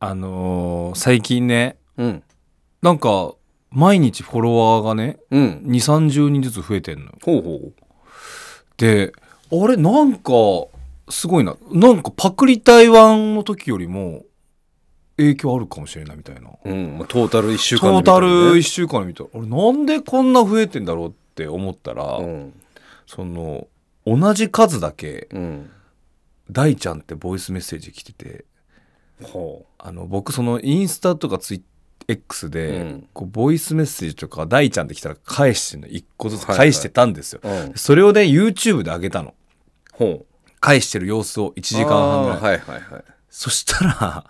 あのー最近ねうん。なんか毎日フォロワーがねうん。2 3 0人ずつ増えてんのほうほう。であれなんかすごいななんかパクリ台湾の時よりも影響あるかもしれないみたいな、うん。トータル一週間トータル1週間で見たらあれなんでこんな増えてんだろうって思ったら、うん。その同じ数だけうん。大ちゃんってボイスメッセージ来ててあの僕そのインスタとかツイッ X で、うん、こうボイスメッセージとか大ちゃんって来たら返しての一個ずつ返してたんですよ、はいはい、それをね YouTube で上げたの返してる様子を1時間半ぐらい、はいはいはい、そしたら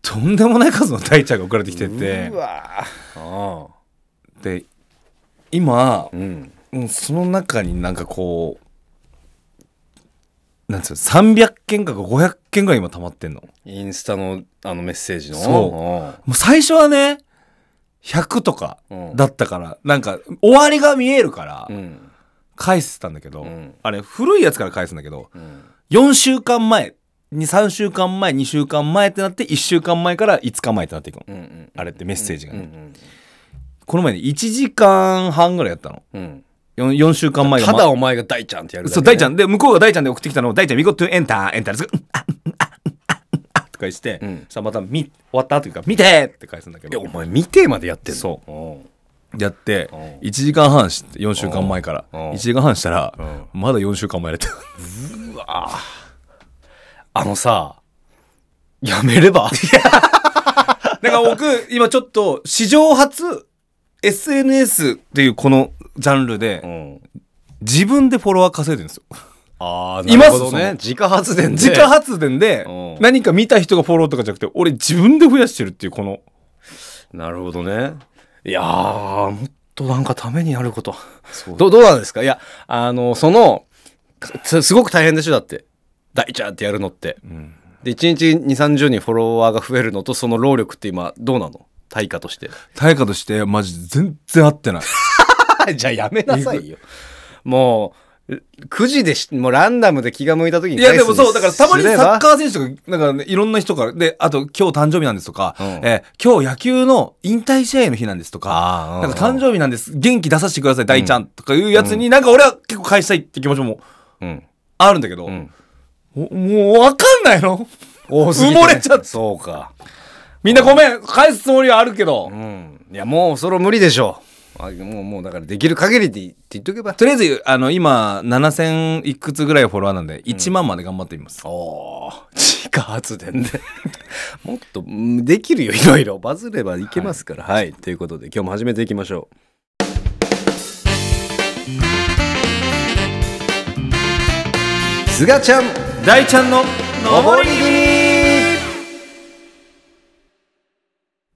とんでもない数の大ちゃんが送られてきててで今、うん、その中になんかこうなんつう300件か500件ぐらい今溜まってんのインスタのあのメッセージのそうもう最初はね100とかだったから、なんか終わりが見えるから返してたんだけど、うん、あれ古いやつから返すんだけど、うん、4週間前23週間前2週間前ってなって1週間前から5日前ってなっていくの、うんうん、あれってメッセージがね、うんうん、この前ね1時間半ぐらいやったの、うん 4, 週間前が、ただお前が大ちゃんってやる、ね、そう、大ちゃん。で、向こうが大ちゃんで送ってきたのを、大ちゃん、見事エンター、エンターです。とかして、うん、さあまた見終わったというか「見て!」って返すんだけど「お前見て!」までやってんのそうやって1時間半し4週間前から1時間半したらまだ4週間前やれてうわあのさやめればだから僕今ちょっと史上初 SNS っていうこのジャンルで、自分でフォロワー稼いでるんですよ。ああ、なるほどね。自家発電で。自家発電で、何か見た人がフォローとかじゃなくて、俺自分で増やしてるっていう、この。なるほどね。いやー、もっとなんかためになること。どどうなんですかいや、あの、その、すごく大変でしょ、だって。大ちゃんってやるのって。うん、で、1日2、30人フォロワーが増えるのと、その労力って今、どうなの対価として対価としてマジ全然合ってない じゃあやめなさいよもう9時でしもうランダムで気が向いた時にいやでもそうだからたまにサッカー選手とかなんか、ね、いろんな人からであと今日誕生日なんですとか、うん、えー、今日野球の引退試合の日なんですとかうん、なんか誕生日なんです元気出させてください大ちゃんとかいうやつに、うん、なんか俺は結構返したいって気持ちもあるんだけど、もう分かんないの埋もれちゃってそうかみんなごめん返すつもりはあるけど、うん、いやもうそれ無理でしょうもうもうだからできる限りって言ってとけばとりあえずあの今7000いくつぐらいフォロワーなんで1万まで頑張ってみます、うん、おお自家発電で もっとできるよいろいろバズればいけますから、はい、はい、ということで今日も始めていきましょうすがちゃん大ちゃんの登りり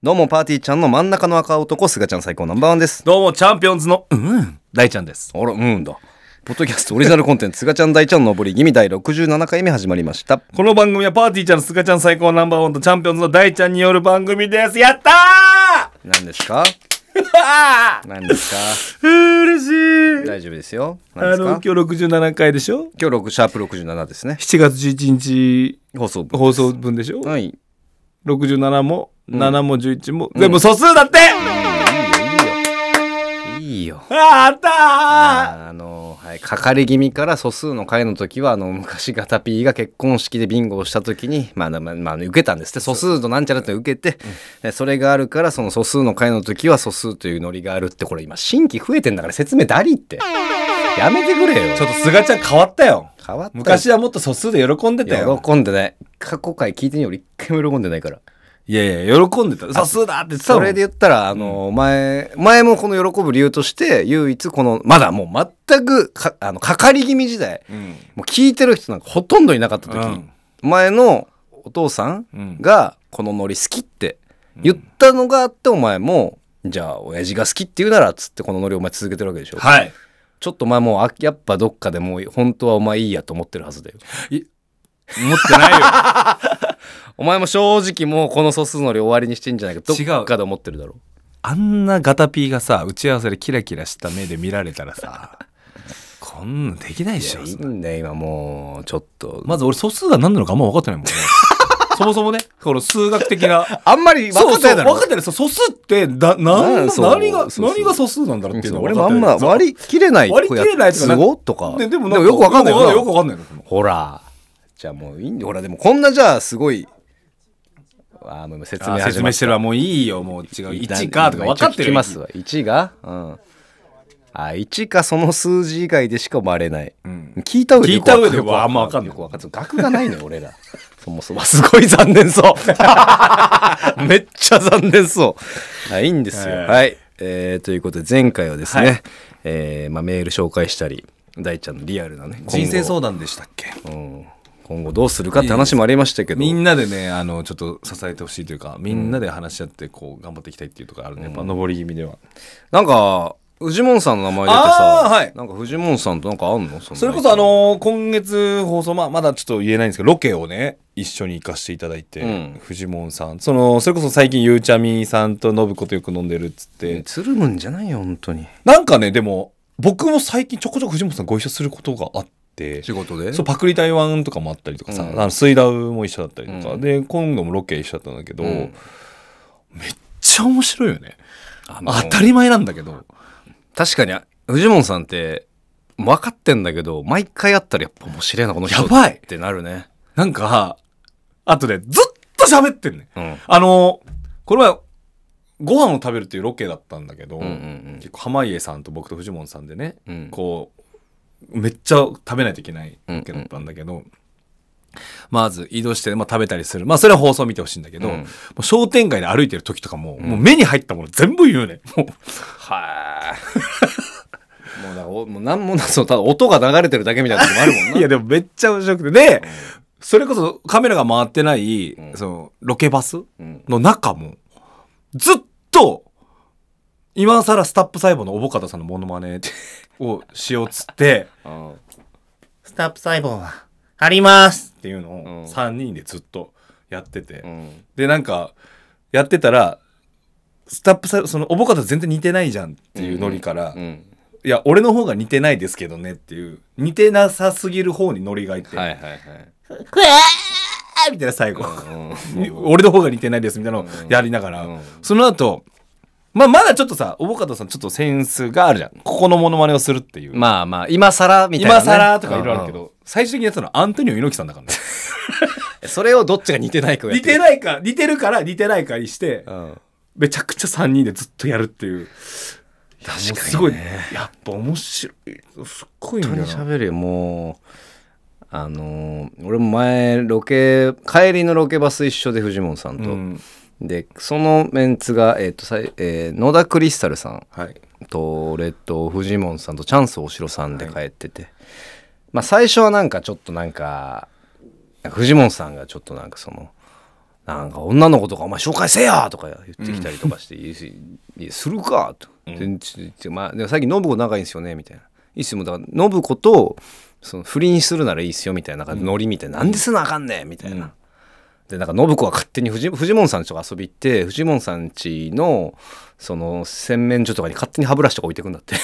どうもパーティーちゃんの真ん中の赤男すがちゃん最高ナンバーワンですどうもチャンピオンズのうん大ちゃんですあらうんだポッドキャストオリジナルコンテンツ「すがちゃん大ちゃんのぼりギミ第67回目始まりましたこの番組はパーティーちゃんのすがちゃん最高ナンバーワンとチャンピオンズの大ちゃんによる番組ですやった何ですか 何ですか嬉しい大丈夫ですよ何であの今日67回でしょ今日6シャープ67ですね7月11日放送分放送分でしょはい67も、7も11も、全部素数だっていいよ、いいよ。いいよ。ああったーあーあのーい、かかり気味から素数の回の時はあの昔ガタピーが結婚式でビンゴをした時に、まあまあまあ、受けたんですって素数となんちゃらって受けて、うん、それがあるからその素数の回の時は素数というノリがあるってこれ今新規増えてんだから説明だりってやめてくれよちょっとすがちゃん変わったよ変わった昔はもっと素数で喜んでたよ喜んでない過去回聞いてみより一回も喜んでないからいやいや、喜んでた。さすだって言ってたそれで言ったら、あの、前、前もこの喜ぶ理由として、唯一この、まだもう全くか、あの、かかり気味時代、うん、もう聞いてる人なんかほとんどいなかった時、うん、前のお父さんが、このノリ好きって言ったのがあって、お前も、じゃあ、親父が好きって言うなら、つってこのノリお前続けてるわけでしょ。はい。ちょっと前もう、やっぱどっかでもう、本当はお前いいやと思ってるはずだよ。思ってないよ お前も正直もうこの素数のり終わりにしてんじゃないかどっかで思ってるだろあんなガタピーがさ打ち合わせでキラキラした目で見られたらさ こんなんできないでしょいいんだよ今もうちょっとまず俺素数が何なのかあんま分かってないもんね そもそもねこの数学的なあんまり分かってないだろ分かってない素数ってだなん何が何が素数なんだろうっていうの俺もあんま割り切れない割り切れないとかすごとかででもなんかよく分かんないよく分かんないほらじゃあもういいんで、ほら、でもこんなじゃあすごい、あもう説明あ説明してるわ。もういいよ。もう違う。1かとか分かってるますわ。1がうん。あ、1かその数字以外でしか生まれない。うん聞いた上でよ聞いた上でわあんま分かんないよかんない。学がないのよ、俺ら。そもそも。すごい残念そう。めっちゃ残念そう。あいいんですよ。はいはい。えーということで、前回はですね、はいえーまあ、メール紹介したり、大ちゃんのリアルなね、人生相談でしたっけうん、今後どうするかって話もありましたけどみんなでねあのちょっと支えてほしいというかみんなで話し合ってこう頑張っていきたいっていうところあるね、うん、やっぱ上り気味ではなんかフジモンさんの名前出てさ、はい、なんかフジモンさんとなんかあんのそれこそあのー、今月放送、まあ、まだちょっと言えないんですけどロケをね一緒に行かせていただいて、うん、フジモンさんそのそれこそ最近ゆうちゃみさんと信子とよく飲んでるっつって、つるむんじゃないよ本当になんかねでも僕も最近ちょこちょこ藤本さんご一緒することがあってって仕事でそうパクリ台湾とかもあったりとかさ、うん、あのスイダウも一緒だったりとか、うん、で今度もロケ一緒だったんだけど、うん、めっちゃ面白いよね当たり前なんだけど確かに藤本さんって分かってんだけど毎回会ったらやっぱ面白いなこの人やばいってなるねなんかあとでずっと喋ってんね、うん、あのこれはご飯を食べるっていうロケだったんだけど、うんうんうん、結構濱家さんと僕と藤本さんでね、うん、こうめっちゃ食べないといけないわけだったんだけど、うんうん、まず移動して、まあ、食べたりする。まあそれは放送見てほしいんだけど、うん、もう商店街で歩いてる時とかも、うん、もう目に入ったもの全部言うね。もう。はーもうだ、もう何もな、そう、ただ音が流れてるだけみたいなこともあるもんな。いやでもめっちゃ面白くて。で、うん、それこそカメラが回ってない、その、ロケバスの中も、ずっと、今更スタップ細胞のおぼかたさんのモノマネ をしようっつってスタップ細胞はありますっていうのを3人でずっとやってて、うん、でなんかやってたらスタップ細胞そのおぼかた全然似てないじゃんっていうノリから、うんうん、いや俺の方が似てないですけどねっていう似てなさすぎる方にノリがいって。はいはいはいみたいな最後、うんうん、俺の方が似てないですみたいなのをやりながら、うんうん、その後まあ、まだちょっとさ、おぼかたさんちょっとセンスがあるじゃん。ここのモノマネをするっていう。まあまあ、今更みたいな、ね。今更とかいろいろあるけど、うんうん、最終的にやったのはアントニオ猪木さんだからね。それをどっちが似てないか似てないか、似てるから似てないかにして、うん、めちゃくちゃ3人でずっとやるっていう。確かに、ね、すごい、やっぱ面白い。すっごいんだよ。喋るよ、もう。あの俺も前ロケ帰りのロケバス一緒でフジモンさんと、うん、でそのメンツが、えーとさえー、野田クリスタルさんと、はい、ッドフジモンさんとチャンス大城さんで帰ってて、はい、まあ最初はなんかちょっとなんかフジモンさんがちょっとなんかそのなんか女の子とかお前紹介せやとか言ってきたりとかして、うん、するかと、うん、まあ、でも最近暢子仲いいんですよねみたいな。いつもだから信子とその不倫するならいいっすよみたいなノリみたいな、うん、なんですなあかんねんみたいな。でなんか信子は勝手に藤本さんちと遊び行って藤本さんちのその洗面所とかに勝手に歯ブラシとか置いてくんだって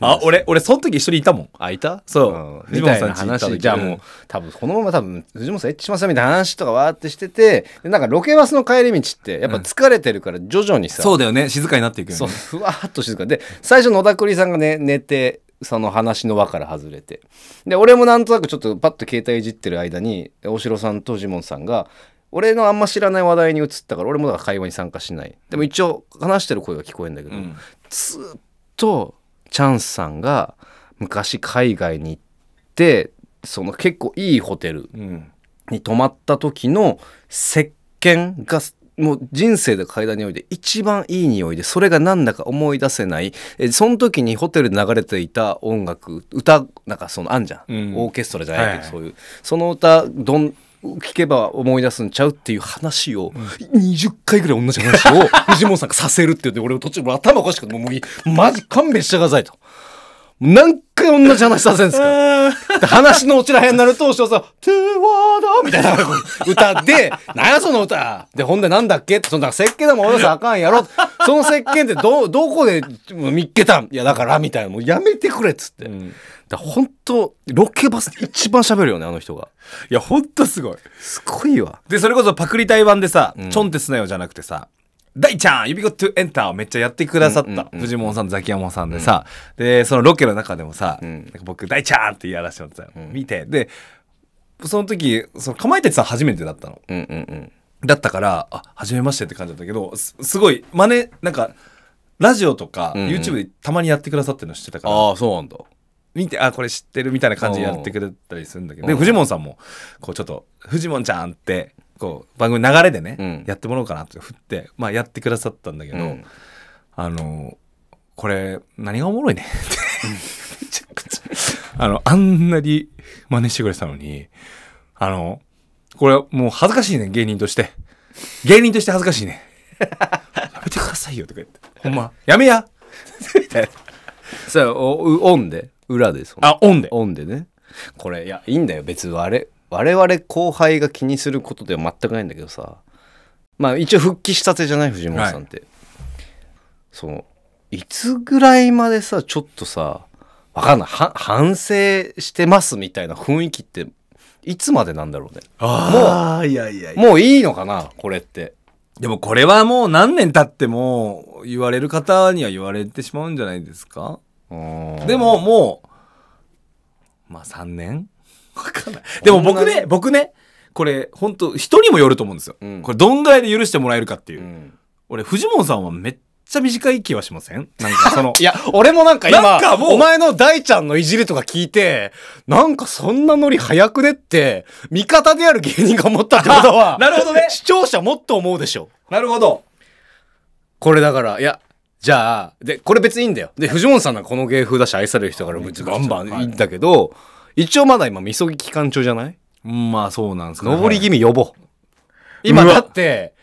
あ俺俺その時一緒にいたもんあいたそう、うん、藤本さんちじゃあもう多分このまま多分藤本さんエッチしますみたいな話とかわーってしててでなんかロケバスの帰り道ってやっぱ疲れてるから徐々にさ、うん、そうだよね静かになっていくよねそうふわっと静かで最初野田栗さんがね寝てその話の輪から外れて。で、俺もなんとなくちょっとパッと携帯いじってる間に、大城さんとジモンさんが、俺のあんま知らない話題に移ったから、俺もだから会話に参加しない。でも一応話してる声が聞こえるんだけど、うん、ずっとチャンスさんが昔海外に行って、その結構いいホテルに泊まった時の石鹸がもう人生で階段において一番いい匂いでそれがなんだか思い出せないえその時にホテルで流れていた音楽歌なんかそのあんじゃん、うん、オーケストラじゃないけど、そういう、その歌どん聞けば思い出すんちゃうっていう話を、20回ぐらい同じ話を藤本さんがさせるって言って俺途中頭おかしくてもうマジ勘弁してくださいと。何回同じ話させるんですか話の落ちらへんなると、匠さん、トゥーワードみたいな 歌で、なやその歌で、ほんでなんだっけって、そんな設計でも俺さあかんやろ。その設計ってど、どこで見っけたんいや、だから、みたいな。もうやめてくれっつって。うん、だ本当ロケバスで一番喋るよね、あの人が。いや、ほんとすごい。すごいわ。で、それこそパクリ台湾でさ、うん、チョンテスなよじゃなくてさ、大ちゃん指ゴトゥエンターをめっちゃやってくださった、うんうんうん、フジモンさんザキヤマさんでさ、うん、でそのロケの中でもさ、うん、僕大ちゃんってやらせてもらってた、うん、見てでその時そのかまいたちさん初めてだったの、うんうんうんだったから、あ、初めましてって感じだったけど、すすごい、真似、なんか、ラジオとか、YouTube でたまにやってくださってるの知ってたから。ああ、そうなんだ。見て、あ、これ知ってるみたいな感じでやってくれたりするんだけど、で、フジモンさんも、こうちょっと、フジモンちゃんってこう番組流れでね、うん、やってもらおうかなって振って、まあ、やってくださったんだけど、うん、あのこれ何がおもろいねってめちゃくちゃあのあんなに真似してくれたのにあのこれもう恥ずかしいね芸人として芸人として恥ずかしいねやめてくださいよとか言ってほんまやめや そうおなそオンで裏でそあオンでオンでねこれいやいいんだよ別にあれ我々後輩が気にすることでは全くないんだけどさまあ一応復帰したてじゃない藤本さんって、はい、そのいつぐらいまでさちょっとさ分かんない反省してますみたいな雰囲気っていつまでなんだろうねああいやいやもういいのかなこれってでもこれはもう何年経っても言われる方には言われてしまうんじゃないですかでももうまあ3年かんない。でも僕ね、僕ね、これ本当人にもよると思うんですよ、うん、これどんぐらいで許してもらえるかっていう、うん、俺フジモンさんはめっちゃ短い気はしませんなんかその いや俺もなんか今お前の大ちゃんのいじりとか聞いてなんかそんなノリ早くねって味方である芸人が思ったってことは なるほどね視聴者もっと思うでしょなるほどこれだからいやじゃあでこれ別にいいんだよで藤本さんなんかこの芸風だし愛される人からバンバンいいんだけど、はい一応まだ今、みそぎ期間中じゃないまあそうなんですか、ね。登り気味呼ぼう。今だって、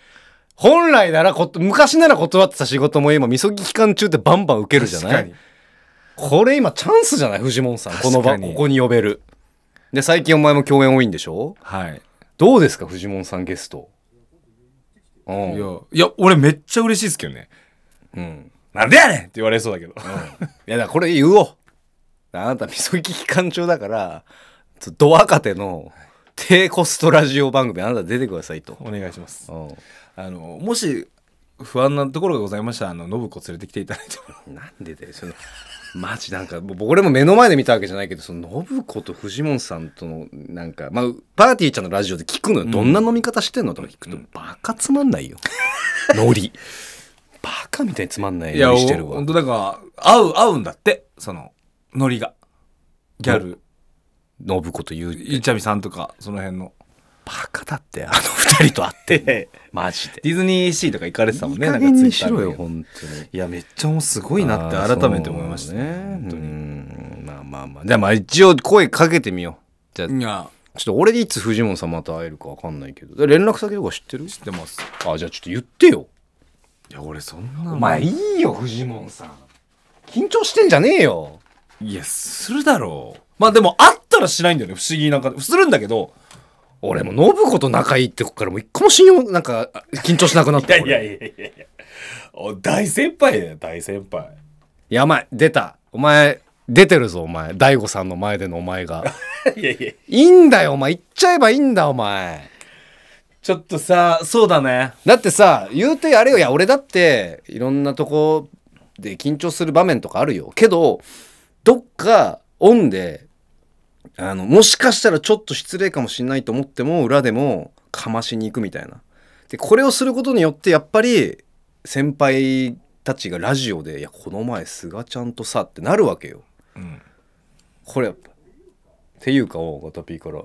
本来ならこ、昔なら断ってた仕事も今、みそぎ期間中ってバンバン受けるじゃないこれ今チャンスじゃないフジモンさん。この場、ここに呼べる。で、最近お前も共演多いんでしょはい。どうですかフジモンさんゲスト。うん。いや、いや俺めっちゃ嬉しいですけどね。うん。なんでやねんって言われそうだけど。うん、いや、だからこれ言おう。あなた、みそぎ機間長だから、ド若手の低コストラジオ番組、あなた出てくださいと。お願いします。あの、もし、不安なところがございましたら、あの、信子連れてきていただいても。なんでだよ、その、マジなんか、僕俺も目の前で見たわけじゃないけど、その、信子と藤本さんとの、なんか、まあ、パーティーちゃんのラジオで聞くのよ。うん、どんな飲み方してんのとか聞くと、うん、バカつまんないよ。ノリ。バカみたいにつまんないうにしてるわ。ほんと、だから、合う、合うんだって、その、ノリがギャルぶことゆうゆうちゃみさんとかその辺のバカだってあの二人と会って マジでディズニーシーとか行かれてたもんねいい加減にしろよ本当にいやめっちゃもうすごいなって改めて思いましたねね本当にまあまあまあじゃあまあ一応声かけてみようじゃあいやちょっと俺でいつフジモンさんまた会えるか分かんないけど連絡先とか知ってる知ってますあじゃあちょっと言ってよいや俺そんなお前いいよフジモンさん緊張してんじゃねえよいや、するだろう。まあでも、あったらしないんだよね、不思議なんか。するんだけど、俺も信子と仲いいってこからもう一個も信用、なんか、緊張しなくなった。いやいやいやいやお大先輩だよ、大先輩。やばい、出た。お前、出てるぞ、お前。大悟さんの前でのお前が。いやいや。いいんだよ、お前。行っちゃえばいいんだ、お前。ちょっとさ、そうだね。だってさ、言うてあれよ、いや、俺だって、いろんなとこで緊張する場面とかあるよ。けど、どっかオンであのもしかしたらちょっと失礼かもしんないと思っても裏でもかましに行くみたいな。でこれをすることによってやっぱり先輩たちがラジオで「いやこの前菅ちゃんとさ」ってなるわけよ。うん、これっていうかをガタピーからあ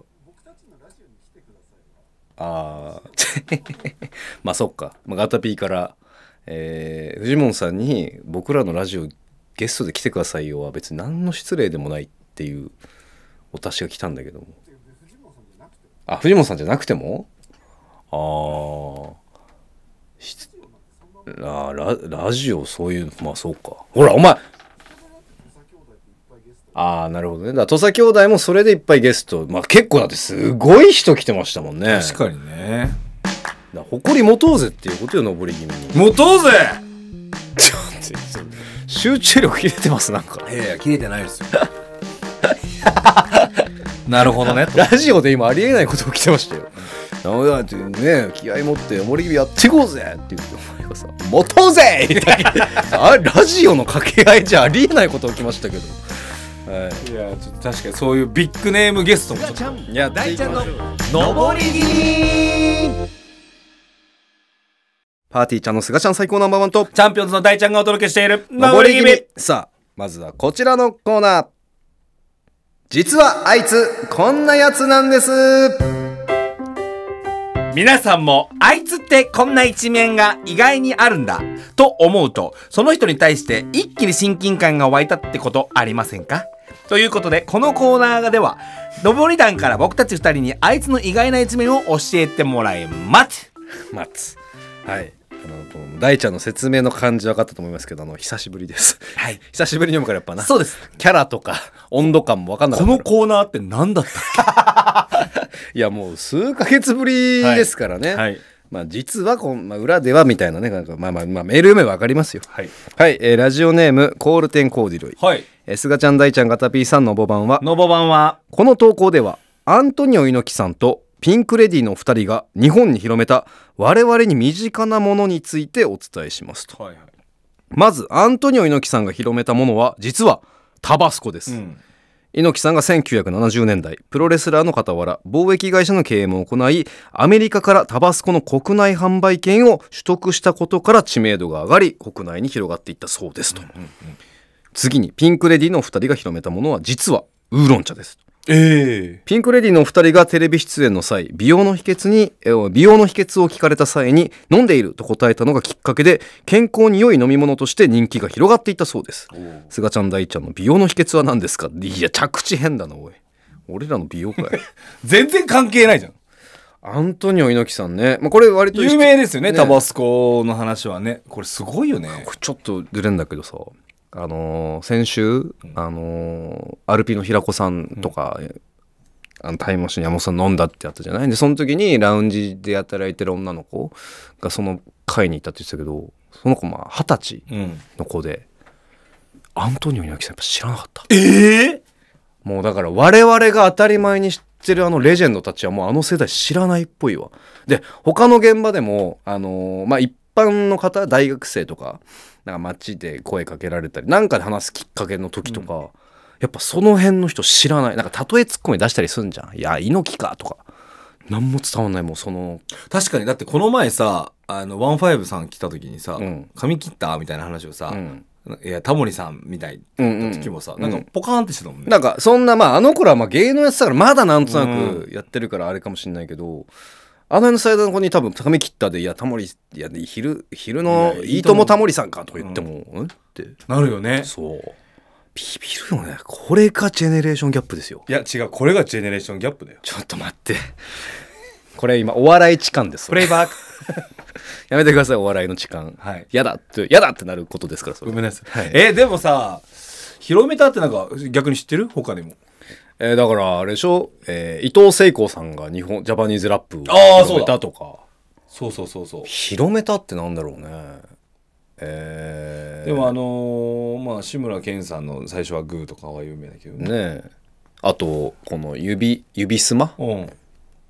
あ まあそっか、まあ、ガタピーから、えー、フジモンさんに僕らのラジオゲストで来てくださいよは別に何の失礼でもないっていうお達しが来たんだけどもあ藤本さんじゃなくてもああララジオそういうまあそうかほらお前ああなるほどねだ土佐兄弟もそれでいっぱいゲストまあ結構だってすごい人来てましたもんね確かにねだ誇り持とうぜっていうことよ登り気味に持とうぜちょっと集中力切れてますなんかいやいや切れてないですよ なるほどねラジオで今ありえないこと起きてましたよなんだってね気合持って森日やっていこうぜって言ってお前がさ「持とうぜ! 」みたいなラジオの掛け合いじゃありえないこと起きましたけどはい、いやちょっと確かにそういうビッグネームゲストもちょっとやっていきましょう。のぼりぎパーティーちゃんの菅ちゃん最高ナンバーワンと、チャンピオンズの大ちゃんがお届けしている、登り気味。さあ、まずはこちらのコーナー。実はあいつ、こんなやつなんです。皆さんも、あいつってこんな一面が意外にあるんだ、と思うと、その人に対して一気に親近感が湧いたってことありませんかということで、このコーナーでは、上り団から僕たち二人にあいつの意外な一面を教えてもらいます。待つ。はい。大ちゃんの説明の感じ分かったと思いますけどあの久しぶりです、はい、久しぶりに読むからやっぱなそうですキャラとか温度感も分かんなかったこのコーナーって何だったっけ いやもう数か月ぶりですからね、はい、はいまあ、実はこん、まあ、裏ではみたいなねなんか、まあまあまあ、メール読めば分かりますよはい、はい、えー、ラジオネームコールテンコーディロイ、はいえー、すがちゃん大ちゃんガタピーさんのぼばんはのぼばんはこの投稿ではアントニオ猪木さんとピンクレディのお二人が日本に広めた我々に身近なものについてお伝えしますと、はいはい、まずアントニオ猪木さんが広めたものは実はタバスコです、うん猪木さんが1970年代プロレスラーの傍ら貿易会社の経営も行いアメリカからタバスコの国内販売権を取得したことから知名度が上がり国内に広がっていったそうですと、うんうんうん、次にピンクレディのお二人が広めたものは実はウーロン茶ですえー、ピンク・レディーのお二人がテレビ出演の際美容の秘訣に美容の秘訣を聞かれた際に飲んでいると答えたのがきっかけで健康に良い飲み物として人気が広がっていったそうですすがちゃん大ちゃんの美容の秘訣は何ですかいや着地変だなおい俺らの美容界 全然関係ないじゃんアントニオ猪木さんね、まあ、これ割と有名ですよね、ね、タバスコの話はねこれすごいよねこれちょっとずれんだけどさあの先週、あのー、の平子さんとか、あのタイムマシン山本さん飲んだってやったじゃないでその時にラウンジで働いてる女の子がその会にいたって言ってたけどその子まあ二十歳の子で、うん、アントニオ猪木さんやっぱ知らなかったええー、もうだから我々が当たり前に知ってるあのレジェンドたちはもうあの世代知らないっぽいわで他の現場でもあのー、まあ一般の方大学生とかなんか街で声かけられたりなんかで話すきっかけの時とか、うん、やっぱその辺の人知らないなんか例えツッコミ出したりすんじゃん「いや猪木か」とか何も伝わんないもうその確かにだってこの前さあのワンファイブさん来た時にさ「うん、髪切った?」みたいな話をさ、うんいや、タモリさんみたいな時もさ、うんうん、なんかポカーンってしてたもんね。なんかそんな、まああの頃はまあ芸能やってたからまだなんとなくやってるからあれかもしんないけど、うんあの辺のサイドの子に多分高め切ったで「いやタモリいや昼昼のいいともタモリさんか」とか言っても「うん?」ってなるよねそうビビるよねこれがジェネレーションギャップですよいや違うこれがジェネレーションギャップだよちょっと待ってこれ今お笑い痴漢ですプレイバック やめてくださいお笑いの痴漢、はい、やだってやだってなることですからそごめんなさい、はい、えでもさ広めたってなんか逆に知ってる他にもえー、だからあれでしょ、えー、伊藤聖子さんが日本ジャパニーズラップを広めたとかそうそうそうそう広めたってなんだろうねえー、でもあのー、まあ志村けんさんの最初はグーとかは有名だけどねねあとこの指指すま、うん、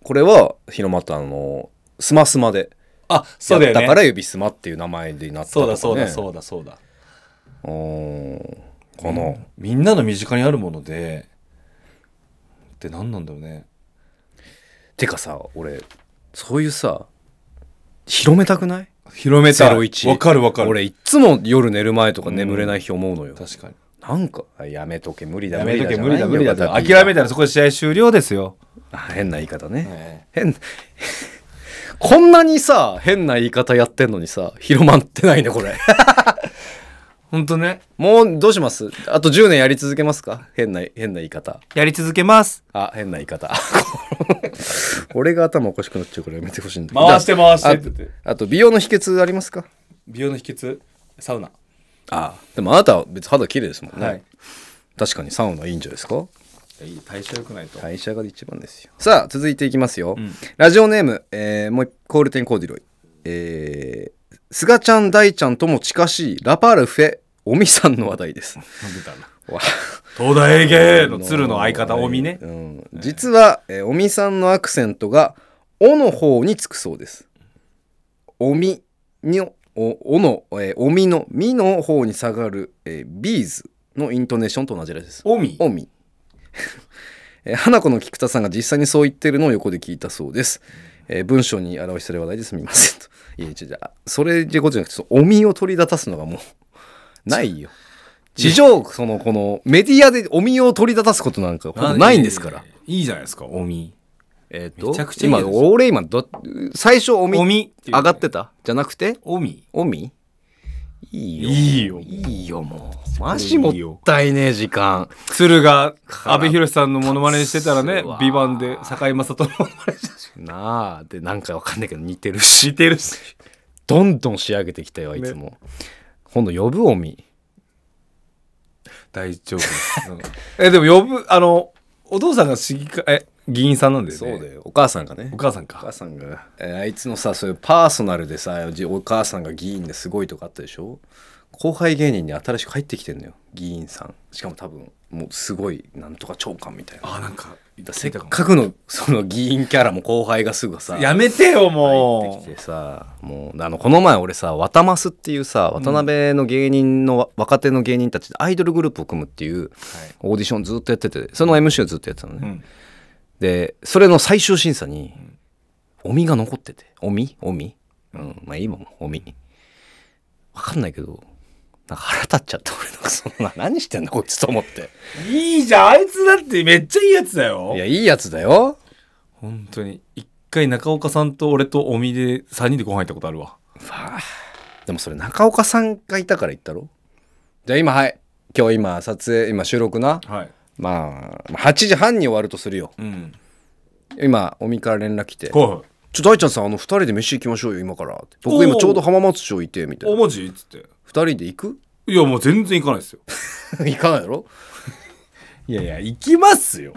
これは広まったあのすますま」であそうだよ、ね、だから指すまっていう名前になった、ね、そうだそうだそうだそうだおこの、みんなの身近にあるものでって何なんだろうねてかさ俺そういうさ広めたくない広めたわかるわかる俺いっつも夜寝る前とか眠れない日思うのよ、うん、確かになんかやめとけ無理だやめとけ無理だ無理だ諦めたらそこで試合終了ですよ変な言い方ね、えー、変 こんなにさ変な言い方やってんのにさ広まってないねこれ 本当ねもうどうしますあと10年やり続けますか変な変な言い方やり続けますあ変な言い方これ が頭おかしくなっちゃうからやめてほしいんだ回して回してっててあと美容の秘訣ありますか美容の秘訣サウナあでもあなたは別に肌綺麗ですもんね、はい、確かにサウナいいんじゃないですかいい代謝良くないと代謝が一番ですよさあ続いていきますよ、うん、ラジオネーム、えー、もうコールテンコーディロイえー、すがちゃん大ちゃんとも近しいラパルフェおみさんの話題です。東大営芸の鶴の相方おみね、うん、実は、えー、おみさんのアクセントが「お」の方につくそうです。おみのおおの、えー、おみの「み」の方に下がる、えー、ビーズのイントネーションと同じらしいです。おみおみ えー、花子の菊田さんが実際にそう言ってるのを横で聞いたそうです。えー、文章に表してる話題ですみませんいや、じゃそれでことじゃなくて、おみを取り立たすのがもうないよ。地上、その、この、メディアでおみを取り立たすことなんか、ないんですから。いいじゃないですか、おみ。えっ、と、今、俺今ど、最初おみ、おみ上がってたじゃなくて、おみ。おみいいよ。いいよ。いいよ、もう。マジもったいねえ時間。鶴が、阿部寛さんのモノマネしてたらね、美版で、坂井雅人のモノマネしてなあ、で、なんかわかんないけど似てるし。似てるし。どんどん仕上げてきたよ、いつも。ね今度呼ぶおみ大丈夫です えでも呼ぶあのお父さんが市議会え議員さんなんだよねそうだよお母さんがねお母さんお母さんが、えーあいつのさそういうパーソナルでさじお母さんが議員ですごいとかあったでしょ後輩芸人に新しく入ってきてんのよ議員さんしかも多分もうすごいなんとか長官みたいなあなんかせっかくのその議員キャラも後輩がすぐさやめてよもう入ってきてさもうあのこの前俺さ「わたます」っていうさ渡辺の芸人の、うん、若手の芸人たちでアイドルグループを組むっていうオーディションずっとやっててその MC をずっとやってたのね、うん、でそれの最終審査に「おみ」が残ってて「おみ」「おみ」うんまあいいもん「おみ」分かんないけどなんか腹立っちゃって俺のそんな何してんのこいつと思っていいじゃんあいつだってめっちゃいいやつだよいやいいやつだよ本当に一回中岡さんと俺とおみで3人でご飯行ったことあるわわあでもそれ中岡さんがいたから行ったろじゃあ今はい今日今撮影今収録な、はいまあ8時半に終わるとするようん今おみから連絡来てはいちょ大ちゃんさんあの2人で飯行きましょうよ今から」って僕今ちょうど浜松町いてみたいおなマジっつって人で行くいやもう全然行かないですよ 行かないやろ いやいや行きますよ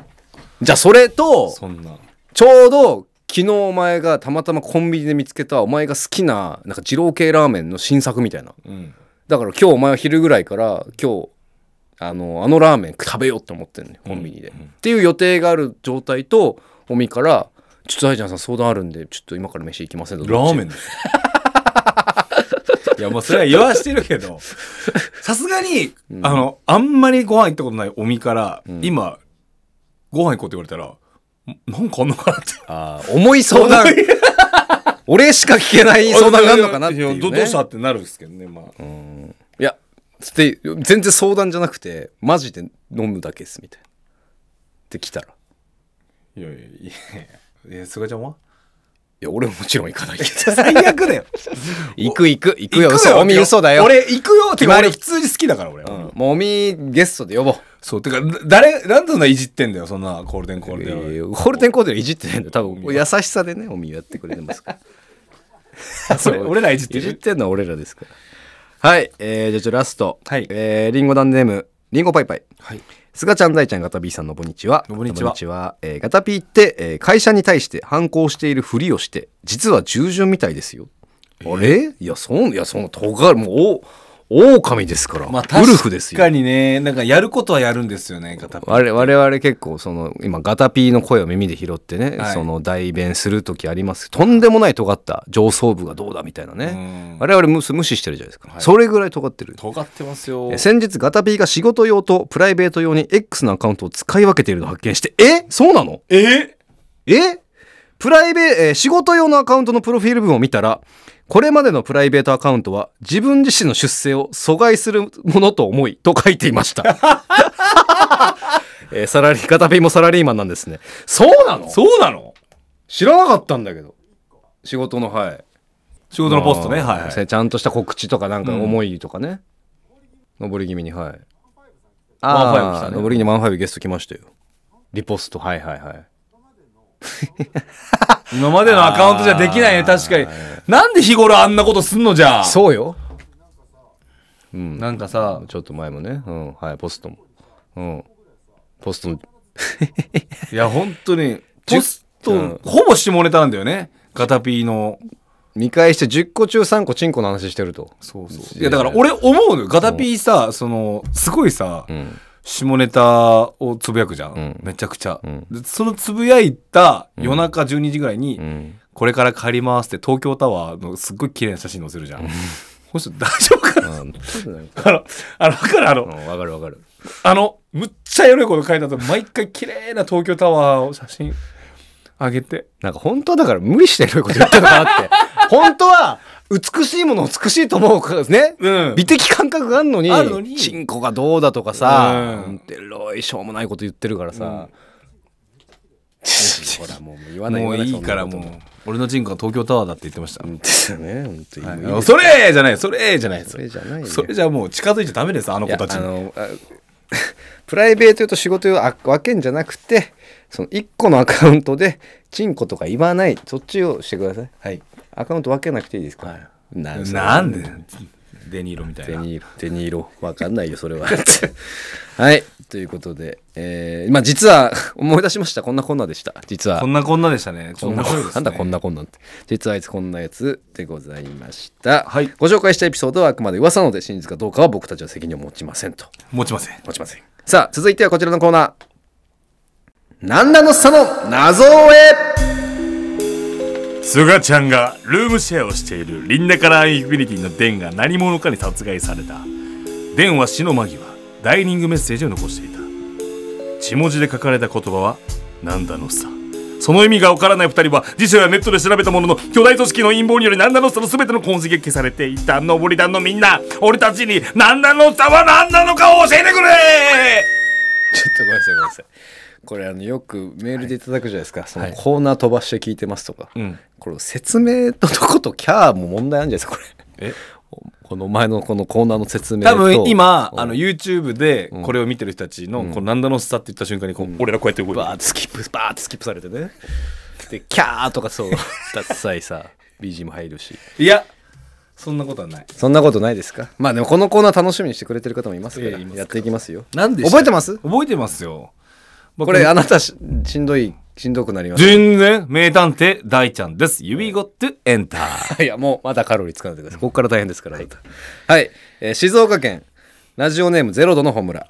じゃあそれとそんなちょうど昨日お前がたまたまコンビニで見つけたお前が好きななんか二郎系ラーメンの新作みたいな、うん、だから今日お前は昼ぐらいから今日あのあのラーメン食べようって思ってるねコンビニで、うんうん、っていう予定がある状態とおみから「ちょっと大ちゃんさん相談あるんでちょっと今から飯行きません」ラーメンです いや、もうそれは言わしてるけど、さすがに、あの、あんまりご飯行ったことないおみから、ん今、ご飯行こうって言われたら、なんかあんのかなって。あー重い相談。俺しか聞けない相談があるのかなっていう、ね。どうしたってなるんですけどね、まあ。うんいや、つって、全然相談じゃなくて、マジで飲むだけです、みたいな。って来たら。いやいやいやいや。菅ちゃんはいや、俺ももちろん行かないけど。最悪だよ。行く行く、行くよ、嘘、おみ嘘だよ。俺行くよって、言われ俺普通に好きだから、俺。もうおみゲストで呼ぼう。そう、てか、誰、なんでそんないじってんだよ、そんなゴールデンコールデン。えーールデンコーデいじってないんだよ多分優しさでねおみやってくれてますから そ俺らいじってるいじってんのは俺らですからはい、えじゃあラスト、はいえリンゴダンネームリンゴパイパイ、はいすがちゃん大ちゃんガタピーさんのこんにちはこんにちはえー、ガタピーって、えー、会社に対して反抗しているふりをして実は従順みたいですよ、えー、あれいやそんいやそのとがもうお狼ですから、まあ、ウルフですよ確かにねなんかやることはやるんですよねガタピ我我々結構その今ガタピーの声を耳で拾ってね、はい、その代弁する時ありますとんでもない尖った上層部がどうだみたいなね我々無無視してるじゃないですか、はい、それぐらい尖ってる尖ってますよ先日ガタピーが仕事用とプライベート用に X のアカウントを使い分けているのを発見してえそうなのええプライベート、えー、仕事用のアカウントのプロフィール文を見たらこれまでのプライベートアカウントは自分自身の出世を阻害するものと思いと書いていました。えー、サラリー、片ピーもサラリーマンなんですね。そうなのそうなの知らなかったんだけど。仕事の、はい。仕事のポストね、はい、はい。ちゃんとした告知とかなんか思いとかね。うん、上り気味に、はい。あン登、ァね。にマンファイブゲスト来ましたよ。リポスト、はいはいはい。今までのアカウントじゃできないね確かになんで日頃あんなことすんのじゃそうよ、うん、なんかさちょっと前もね、うん、はいポストも、うん、ポストも いや本当に ポスト、ほぼ下ネタなんだよねガタピーの見返して10個中3個チンコの話してるとそうそういやだから俺思うのよガタピーさ、そのすごいさ、うん下ネタをつぶやくじゃん、うん、めちゃくちゃ、うん、そのつぶやいた夜中12時ぐらいに、うん、これから帰りますって東京タワーのすっごい綺麗な写真載せるじゃん、うん、ほ大丈夫かな、うん、あのあのわかるあのわかるわかるあのむっちゃエロいこと書いたと毎回綺麗な東京タワーを写真あげてなんか本当だから無理してエロいこと言ったのかなって本当は美しいものを美しいと思うからですね、うん、美的感覚があるのにちるのにチンコがどうだとかさ、うん、ロいしょうもないこと言ってるからさ、ほらもう言わないもういいからもう俺のチンコは東京タワーだって言ってました。ですよね、本当に、はい、それじゃない、それじゃない、それじゃない、ね、それじゃもう近づいちゃダメです、あの子たちに。プライベートと仕事を分けんじゃなくて、その1個のアカウントで、チンコとか言わない、そっちをしてください。はい。アカウント分けなくていいですか、はい、なんでデニーロみたいなデニーロわ分かんないよそれは はいということで、えー、まあ実は思い出しましたこんなこんなでした実はこんなこんなでしたねこんなこんな、ね、なんだこんなこんなって実はあいつこんなやつでございました、はい、ご紹介したエピソードはあくまで噂ので真実かどうかは僕たちは責任を持ちませんと持ちません持ちませんさあ続いてはこちらのコーナーなんだのさの謎をえすガちゃんがルームシェアをしているリンダからインフィニティのデンが何者かに殺害されたデンは死の間際ダイニングメッセージを残していた血文字で書かれた言葉は何だのさその意味がわからない2人は辞書やネットで調べたものの巨大組織の陰謀によりなだのさの全ての痕跡が消されていたのぼり団のみんな俺たちになだのさは何なのかを教えてくれちょっとごめんなさいごめんなさいこれあのよくメールでいただくじゃないですか、はい、そのコーナー飛ばして聞いてますとか、はい、これ説明ととことキャーも問題あるんじゃないですかこれえこの前のこのコーナーの説明多分今、あの YouTube でこれを見てる人たちの、このナンダスタって言った瞬間にこう、俺らこうやって動いてバーッスキップバーッてスキップされてねでキャーとかそうダッサいさ BGM 入るしいやそんなことはないそんなことないですかまあでもこのコーナー楽しみにしてくれてる方もいますから、やっていきますよ何で覚えてます覚えてますよこれあなたしんどいしんどくなります全然名探偵大ちゃんです指ゴットエンター いやもうまだカロリー使わないでくださいここから大変ですからはい、はい、えー、静岡県ラジオネームゼロ度のホムラ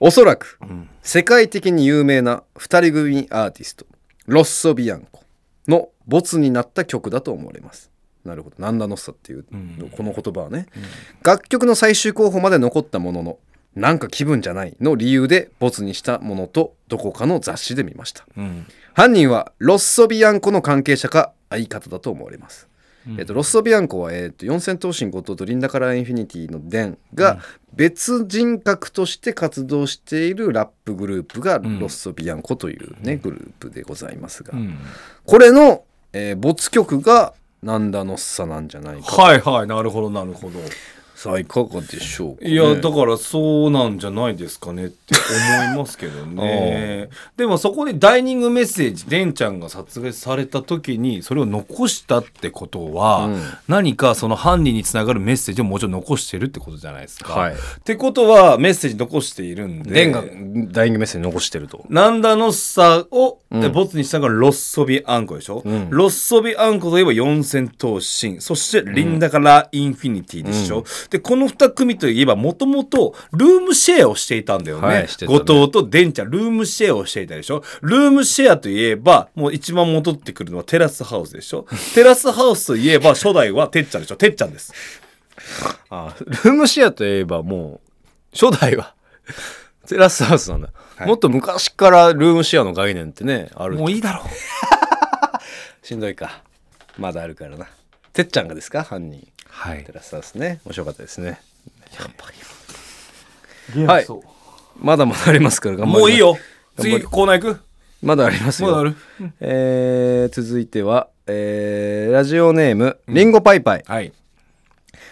おそらく、うん、世界的に有名な2人組アーティストロッソビアンコのボツになった曲だと思われますなるほど「なんだのさっていう、うん、この言葉はね、うん、楽曲の最終候補まで残ったもののなんか気分じゃないの理由でボツにしたものとどこかの雑誌で見ました、うん、犯人はロッソビアンコの関係者か相方だと思われます、うんえロッソビアンコは、えー、四千頭身後藤とリンダラーインフィニティのデンが別人格として活動しているラップグループがロッソビアンコというね、うん、グループでございますが、これの、えー、ボツ曲がなんだのっさなんじゃないかはいはいなるほどなるほどさあいかがでしょうか、ね、いやだからそうなんじゃないですかねって思いますけどね でもそこでダイニングメッセージでんちゃんが殺害された時にそれを残したってことは、うん、何かその犯人につながるメッセージをもちろん残してるってことじゃないですか。はい、ってことはメッセージ残しているんででんがダイニングメッセージ残してると。なんだのさを、うん、ボツにしたのがロッソビアンコでしょ、うん、ロッソビアンコといえば四千頭身そしてリンダからインフィニティでしょ、うんで、この二組といえば、もともとルームシェアをしていたんだよね。はい、ね後藤とデンちゃん、ルームシェアをしていたでしょ。ルームシェアといえば、もう一番戻ってくるのはテラスハウスでしょ。テラスハウスといえば、初代はてっちゃんでしょ。てっちゃんです。あルームシェアといえば、もう、初代はテラスハウスなんだ、はい、もっと昔からルームシェアの概念ってねあるもういいだろう しんどいかまだあるからなてっちゃんがですか犯人はい。テラスですね。面白かったですね。やっぱり。はい。まだまだありますから頑張りもういいよ。次コーナー行くまだありますよ。まだある。えー、続いては、えー、ラジオネーム、り、ンんごパイパイ。はい。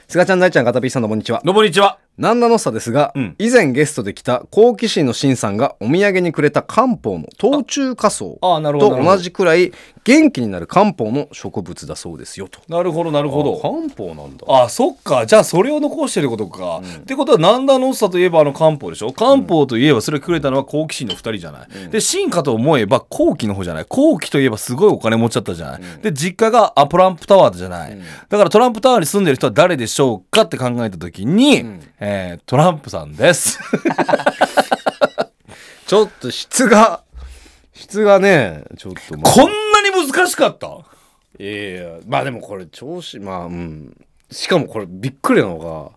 すがちゃん、大ちゃん、ガタピーさん、どうもこんにちは。どうもこんにちは。んなのさですが、うん、以前ゲストで来た好奇心のシンさんがお土産にくれた漢方の冬虫夏草と同じくらい元気になる漢方の植物だそうですよとなるほどなるほど漢方なんだあそっかじゃあそれを残してることか、うん、ってことはんだのさといえばあの漢方でしょ漢方といえばそれくれたのは好奇心の2人じゃない、うん、で進化と思えば後期の方じゃない後期といえばすごいお金持っちゃったじゃない、で実家がトランプタワーじゃない、だからトランプタワーに住んでる人は誰でしょうかって考えた時に、えー、トランプさんです。ちょっと質が、質がね、ちょっと、まあ、こんなに難しかったいやいや、まあでもこれ調子、まあ、うん。しかもこれびっくりなのが、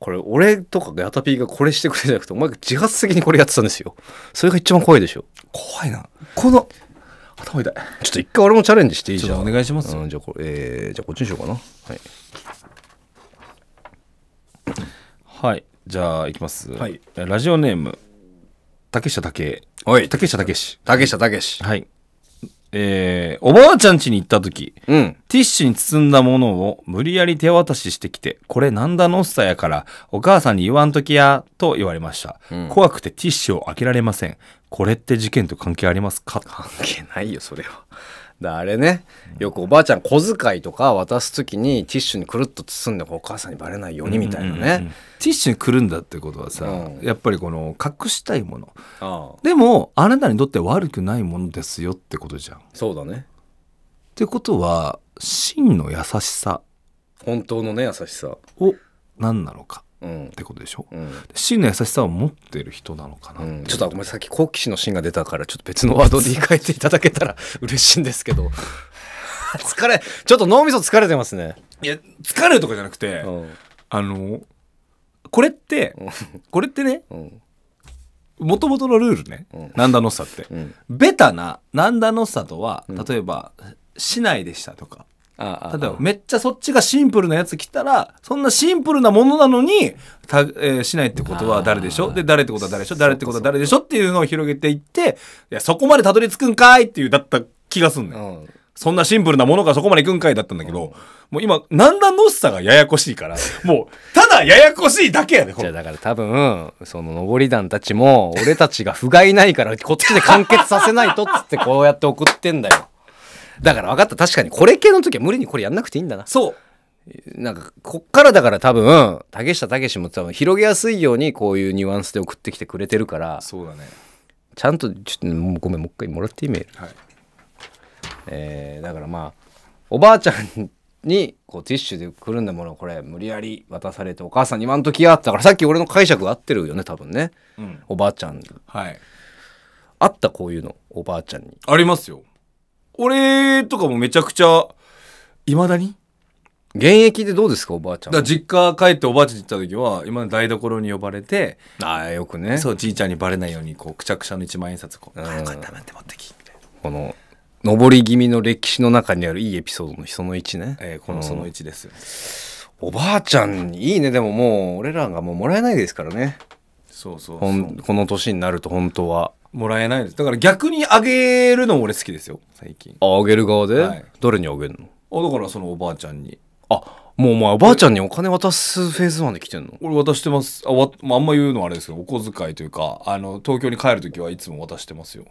これ俺とかヤタピーがこれしてくれじゃなくて、お前が自発的にこれやってたんですよ。それが一番怖いでしょ。怖いな。この、頭痛い。ちょっと一回俺もチャレンジしていいじゃん。お願いします。うん、じゃあこれ、えー、じゃあこっちにしようかな。はい。はいじゃあいきます、はいラジオネーム竹下武おい竹下武志竹下武志はいえー、おばあちゃん家に行った時うんティッシュに包んだものを無理やり手渡ししてきて、これなんだのっさやから、お母さんに言わんときや、と言われました、うん怖くてティッシュを開けられません。これって事件と関係ありますか関係ないよそれはだあれねよくおばあちゃん小遣いとか渡す時にティッシュにくるっと包んでお母さんにバレないようにみたいなね、うんうんうんティッシュにくるんだってことはさ、うん、やっぱりこの隠したいもの、ああでもあなたにとって悪くないものですよってことじゃんそうだねってことは真の優しさ本当のね優しさを何なのかってことでしょ、うん、真の優しさを持ってる人なのかな、うん、ちょっとお前さっき好奇心の芯が出たからちょっと別のワードで言い換えていただけたら 嬉しいんですけど疲れちょっと脳みそ疲れてますねいや疲れるとかじゃなくて、うん、あのこれってこれってね、もともとのルールね、うん、ナンダノッサって、うん、ベタなナンダノッサとは例えば、市内でしたとかああ例えばめっちゃそっちがシンプルなやつ来たらそんなシンプルなものなのにた、えー、しないってことは誰でしょで誰ってことは誰でしょ誰ってことは誰でしょっていうのを広げていっていやそこまでたどり着くんかいっていうだった気がすんね、うんそんなシンプルなものがそこまでいくんかいだったんだけど、うん、もう今、なんだのっさがややこしいから、もう、ただややこしいだけやで、ね、じゃあだから多分、その上り団たちも、俺たちが不甲斐ないから、こっちで完結させないとっつってこうやって送ってんだよ。だから分かった。確かにこれ系の時は無理にこれやんなくていいんだな。そう。なんか、こっからだから多分、竹下武も多分広げやすいようにこういうニュアンスで送ってきてくれてるから、そうだね。ちゃんと、ちょっとごめん、もう一回もらっていいメール。はい。えー、だからまあ、おばあちゃんにこうティッシュでくるんだものをこれ無理やり渡されてお母さんに今ん時っだからさっき俺の解釈合ってるよね多分ね、うん、おばあちゃんはいあったこういうのおばあちゃんにありますよ俺とかもめちゃくちゃ、いまだに現役でどうですかおばあちゃんだ実家帰っておばあちゃんに行った時は、今の台所に呼ばれて、ああ、よくね。そう、じいちゃんにバレないように、こう、くちゃくちゃの一万円札、こう、うんあよかったなって持ってき、みたいな。この、上り気味の歴史の中にあるいいエピソードのその1ね。えーこのその1ですおばあちゃん、いいね。でももう、俺らがもうもらえないですからね。そうそうそうこの年になると本当は。もらえないですだから逆にあげるの俺好きですよ最近ああげる側で、はい誰にあげるのあだからそのおばあちゃんにあもうお前おばあちゃんにお金渡すフェーズまで来てんの俺渡してますあわ、あ、んま言うのはあれですけどお小遣いというかあの東京に帰る時はいつも渡してますよ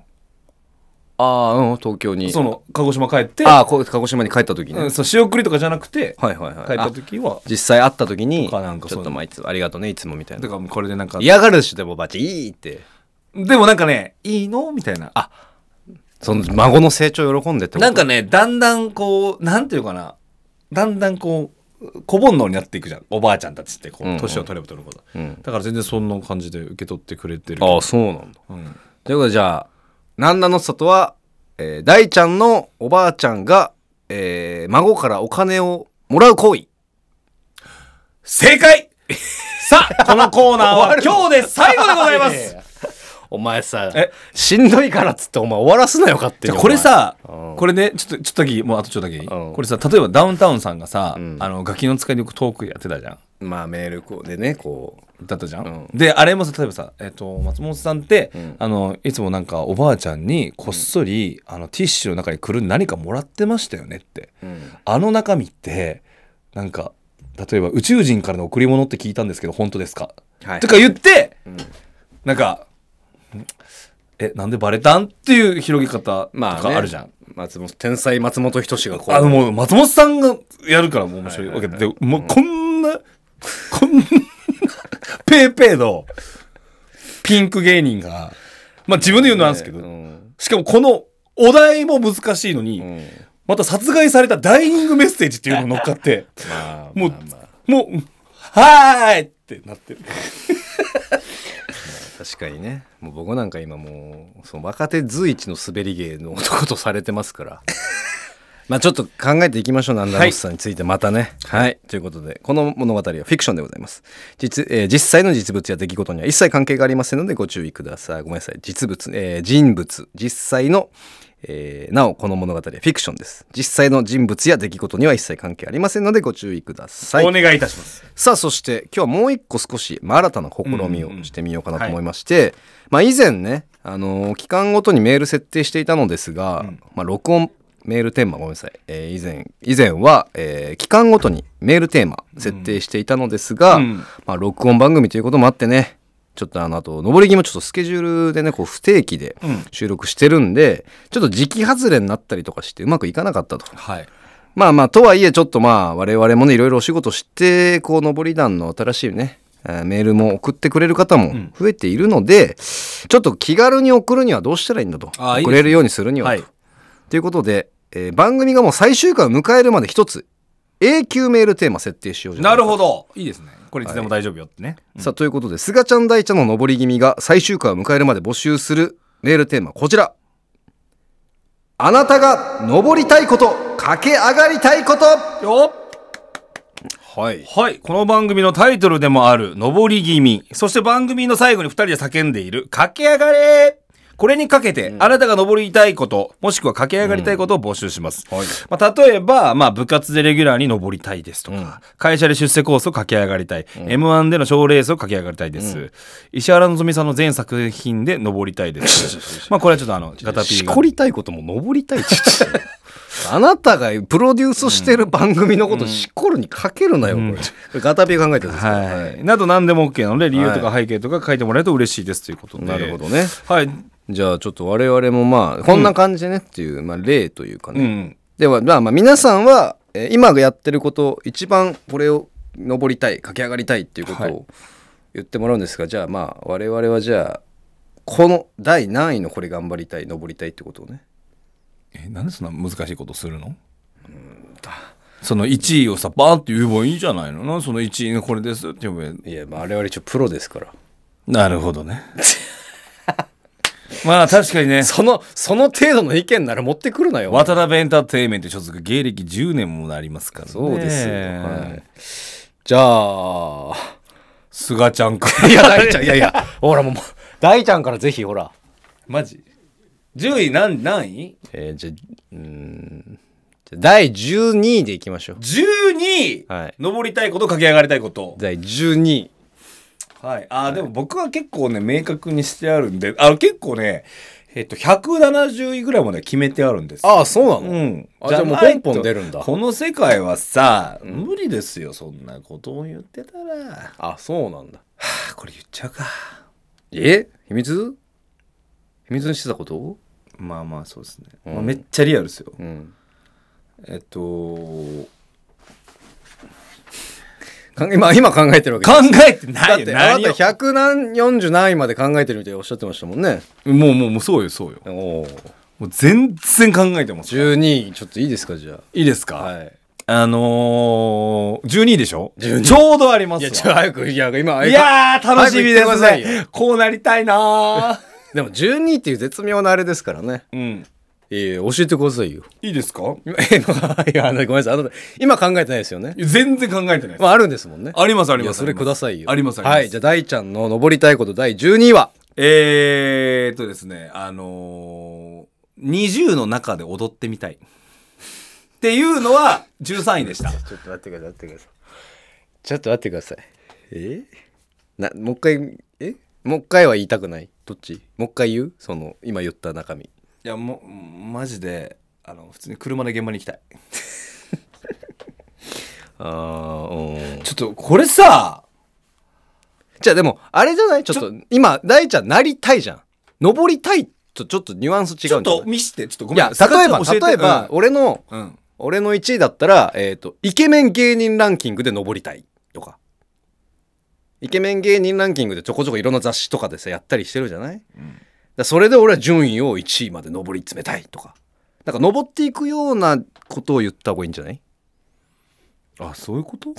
ああうん東京にその鹿児島帰ってああこ鹿児島に帰った時に、うん、そう仕送りとかじゃなくてはいはいはい帰った時は実際会った時にかなんかちょっとまあいつありがとうねいつもみたいなだからこれでなんか嫌がるでしょでもおばあちゃんいいってでもなんかね、いいのみたいな。あ、その孫の成長喜んでってことなんかね、だんだんこう、なんていうかな、だんだんこう、小煩悩になっていくじゃん。おばあちゃんたちってこう、年を取れば取るほど、うんうん。だから全然そんな感じで受け取ってくれてる。ああ、そうなんだ。うん、ということでじゃあ、なんだの里は、えー、大ちゃんのおばあちゃんが、えー、孫からお金をもらう行為。正解 さあ、このコーナーは今日で最後でございます お前さえ、しんどいからっつってお前終わらすなよかってこれさ、うん、これねちょっとちょっとだけもうあとちょっとだけ、うん、これさ例えばダウンタウンさんがさ、うん、あのガキの使いでトークやってたじゃんまあメールこうでねこうだったじゃん、うん、であれも例えばさ、えーと、松本さんって、うん、あのいつもなんかおばあちゃんにこっそり、うん、あのティッシュの中にくる何かもらってましたよねって、あの中身ってなんか例えば宇宙人からの贈り物って聞いたんですけど本当ですか、はい、とか言って、うん、なんかえなんでバレたんっていう広げ方とまあかあるじゃん、松本天才松本人志がこうあのもう松本さんがやるからもう面白いわけで、もうこんな、こんなペーペーのピンク芸人が、まあ自分で言うのなんですけど、うんしかもこのお題も難しいのに、うんまた殺害されたダイニングメッセージっていうの乗っかって、まあもうまあもう、はーいってなってる。確かにねもう僕なんか今もうその若手随一の滑り芸の男とされてますから まあちょっと考えていきましょうナンダロスさんについてまたね、はい、はい、ということでこの物語はフィクションでございます実,、えー、実際の実物や出来事には一切関係がありませんのでご注意くださいごめんなさい実物、えー、人物実際のえー、なおこの物語はフィクションです実際の人物や出来事には一切関係ありませんのでご注意くださいお願いいたしますさあそして今日はもう一個少し、まあ、新たな試みをしてみようかなと思いまして、まあ、以前ね、あのー、期間ごとにメール設定していたのですが、うん、まあ、録音メールテーマごめんなさい、えー、以前以前は、えー、期間ごとにメールテーマ設定していたのですが、うん、まあ、録音番組ということもあってねちょっとあの、あと、登り木もちょっとスケジュールでね、こう不定期で収録してるんで、うん、ちょっと時期外れになったりとかしてうまくいかなかったと。はい。まあまあ、とはいえちょっとまあ、我々もね、いろいろお仕事して、こう、登り団の新しいね、メールも送ってくれる方も増えているので、うん、ちょっと気軽に送るにはどうしたらいいんだと。いいね、送れるようにするにはと。はい、いうことで、えー、番組がもう最終回を迎えるまで一つ、永久メールテーマ設定しようじゃないかなるほど。いいですね。これいつでも大丈夫よってね、うんさあということで「すがちゃん大ちゃんの上り気味」が最終回を迎えるまで募集するメールテーマこちらあなたが上りたいこと駆け上がりたいことよはいはい。この番組のタイトルでもある、登り気味。そして番組の最後に2人で叫んでいる、駆け上がれこれにかけて、あなたが登りたいこと、もしくは駆け上がりたいことを募集します。うんはい、まあ、例えば、まあ、部活でレギュラーに登りたいですとか、会社で出世コースを駆け上がりたい、M1 での賞レースを駆け上がりたいです。石原のぞみさんの全作品で登りたいです。まあ、これはちょっとあの、ガタピーが。りたいことも登りたいって言ってあなたがプロデュースしてる番組のことしこるにかけるなよ、これ。うん、ガタピー考えてるんですはい。など何でも OK なので、理由とか背景とか書いてもらえると嬉しいですということで。なるほどね。はい。じゃあちょっと我々もまあこんな感じねっていう、まあ、例というかね、うんでは、まあ、まあ皆さんは、えー今やってること一番これを登りたい駆け上がりたいっていうことを言ってもらうんですが、じゃあまあ我々はじゃあこの第何位のこれ頑張りたい登りたいってことをねえなんでそんな難しいことするのその1位をさバーンって言えばいいじゃないのなその1位がこれですって言えばいいやまあ我々一応プロですからなるほどね まあ確かにね。その、その程度の意見なら持ってくるなよ。渡辺エンターテインメント所属、芸歴10年もなりますからね。そうですよ。はい、じゃあ、菅ちゃんから。いや、大ちゃん、いやいや、ほらもう、大ちゃんからぜひ、ほら。マジ ?10 位何、何位えー、じゃ、うん。じゃ、第12位でいきましょう。12位、はい、登りたいこと、駆け上がりたいこと。第12位。はい。あ、はい、でも僕は結構ね、明確にしてあるんで、あ結構ね、えっと、170位ぐらいまで決めてあるんですああ、そうなのうん。あじゃあもうポンポン出るんだ。この世界はさ、無理ですよ、そんなことを言ってたら。あ、そうなんだ。はあ、これ言っちゃうか。え秘密秘密にしてたことまあまあ、そうですね。うん、まあ、めっちゃリアルですよ。うん、えっと、今、今考えてるわけ考えてないよ。だって、あなた何4 0何位まで考えてるみたいにおっしゃってましたもんね。もう、もう、もう、そうよ、そうよ。もう全然考えてます。12位、ちょっといいですか、じゃあ。いいですかはい。あのー、12位でしょちょうどありますいや、ちょ、早く、いや、今、いやー、楽しみですね。こうなりたいなでも12位っていう絶妙なあれですからね。うん。えー、教えてくださいよ。いいですかいや、ごめんなさい。あの今考えてないですよね。全然考えてないまあ、あるんですもんね。あります、あります。それくださいよ。あります、あります。はい。じゃあ、大ちゃんの登りたいこと第12位はえー、とですね、あのー、20の中で踊ってみたい。っていうのは13位でした。ちょっと待ってください、待ってください。ちょっと待ってください。えな、もう一回、えもう一回は言いたくないどっちもう一回言うその、今言った中身。いやもマジであの普通に車で現場に行きたい あーうんちょっとこれさじゃあでもあれじゃないちょっと今大ちゃんなりたいじゃん登りたいとちょっとニュアンス違ちょうっんと見してちょっとごめんや例えば例えば、俺のうん俺の1位だったら、えー、とイケメン芸人ランキングで登りたいとかイケメン芸人ランキングでちょこちょこいろんな雑誌とかでさやったりしてるじゃない、うんだそれで俺は順位を1位まで上り詰めたいとか。なんか上っていくようなことを言った方がいいんじゃないあ、そういうこと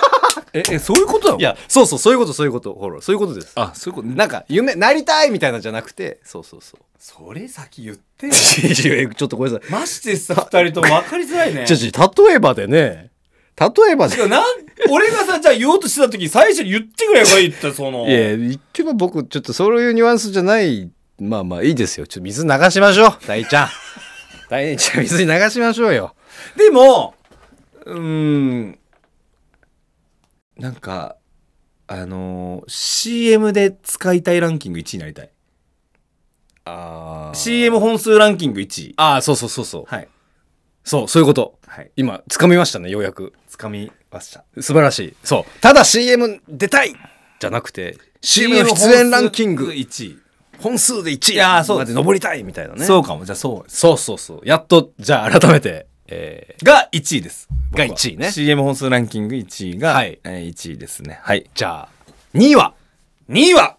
え、え、そういうことだいや、そうそう、そういうこと、そういうこと。ほら、そういうことです。あ、そういうこと、ね、なんか、夢、なりたいみたいなじゃなくて、そうそうそう。それ先言ってよ。ちょっとごめんなさい。マジでさ、二人とも分かりづらいね。ちょちょ、例えばでね、例えばで。なん、俺がさ、じゃあ言おうとしてた時、最初に言ってくればいいって、その。いや、言っても僕、ちょっとそういうニュアンスじゃないまあまあいいですよ。ちょっと水流しましょう、大ちゃん。大ちゃん、水流しましょうよ。でも、うん、なんか、あのー、CM で使いたいランキング1位になりたい。ああ。CM 本数ランキング1位。ああ、そうそうそうそう。はい。そう、そういうこと。はい。今、掴みましたね、ようやく。掴みました。素晴らしい。そう。ただ CM 出たいじゃなくて、CM 出演ランキング1位。本数で1位まで登りたいみたいなねそうかもじゃあそうそうそうそうやっとじゃあ改めて、えー、が1位ですが1位ね CM 本数ランキング1位が、はいえ1位ですねはいじゃあ2位は2位は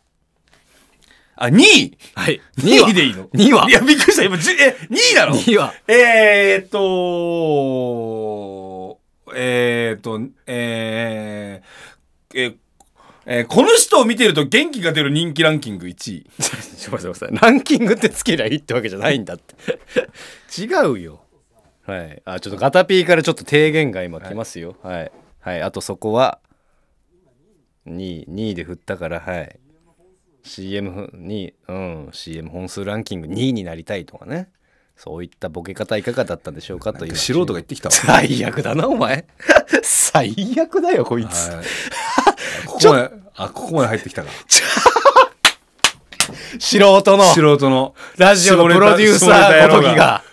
あ、2位はい。2位でいいの ?2 位はいや、びっくりした。今、じえ、2位だろ ?2 位は。えー、っと、えー、っと、えー、えー、えー、この人を見てると元気が出る人気ランキング1位。すいません、ょ、ランキングってつけりゃいいってわけじゃないんだって。違うよ。はい。あ、ちょっとガタピーからちょっと提言が今来ますよ。はい。はい。はい、あとそこは、2位、2位で振ったから、はい。CM に、うん、CM 本数ランキング2位になりたいとかね。そういったボケ方いかがだったんでしょうかという。素人が言ってきたわ。最悪だな、お前。最悪だよ、こいつ。はいここまで、あ、ここまで入ってきたか。素人の、素人の、ラジオのプロデューサーの時が、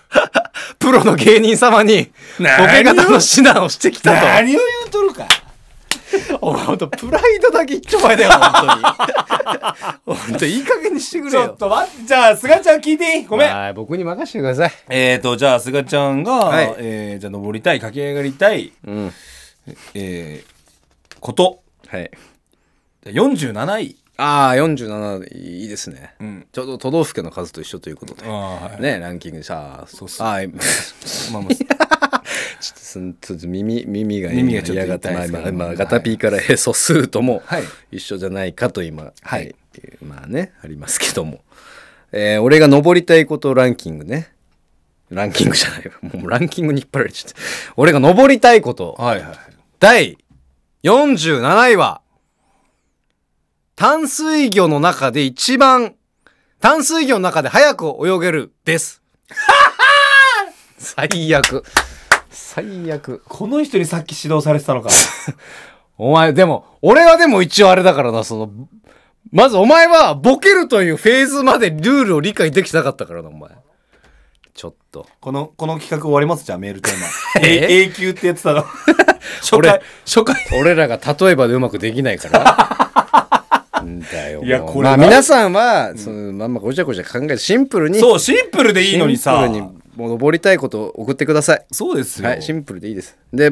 プロの芸人様に、ボケ方の指南をしてきたと。何を言うとるか。お前ほんとプライドだけ一丁前だよ本当に 本当いい加減にしてくれよちょっと待ってじゃあすがちゃん聞いていいごめん僕に任せてくださいえっ、ー、とじゃあすがちゃんが、はい、えー、じゃあ登りたい駆け上がりたい、うん、えー、ことはい47位ああ47いいですね、うん、ちょうど都道府県の数と一緒ということで、はい、ねランキングさあそうっすはいああ ちょっとちょ耳耳が耳がちょっと嫌がってまあ、まあ、ガタピーからへそ数とも一緒じゃないかと今、はい、はい、まあねありますけども、えー、俺が登りたいことランキングねランキングじゃないもうランキングに引っ張られちゃって俺が登りたいこと、はいはい、第47位は、淡水魚の中で一番、淡水魚の中で早く泳げるです。最悪。最悪。この人にさっき指導されてたのか。お前、でも、俺はでも一応あれだからな、その、まずお前はボケるというフェーズまでルールを理解できなかったからな、お前。ちょっと。この、この企画終わりますじゃあ、メールテーマ。え永久ってやってたの。初回初回俺らが例えばでうまくできないから だよいやこれ、まあ、皆さんは、うん、そのまんまごちゃごちゃ考えてシンプルにそうシンプルでいいのにさシンプルにもう登りたいことを送ってくださいそうですよ、はい、シンプルでいいですで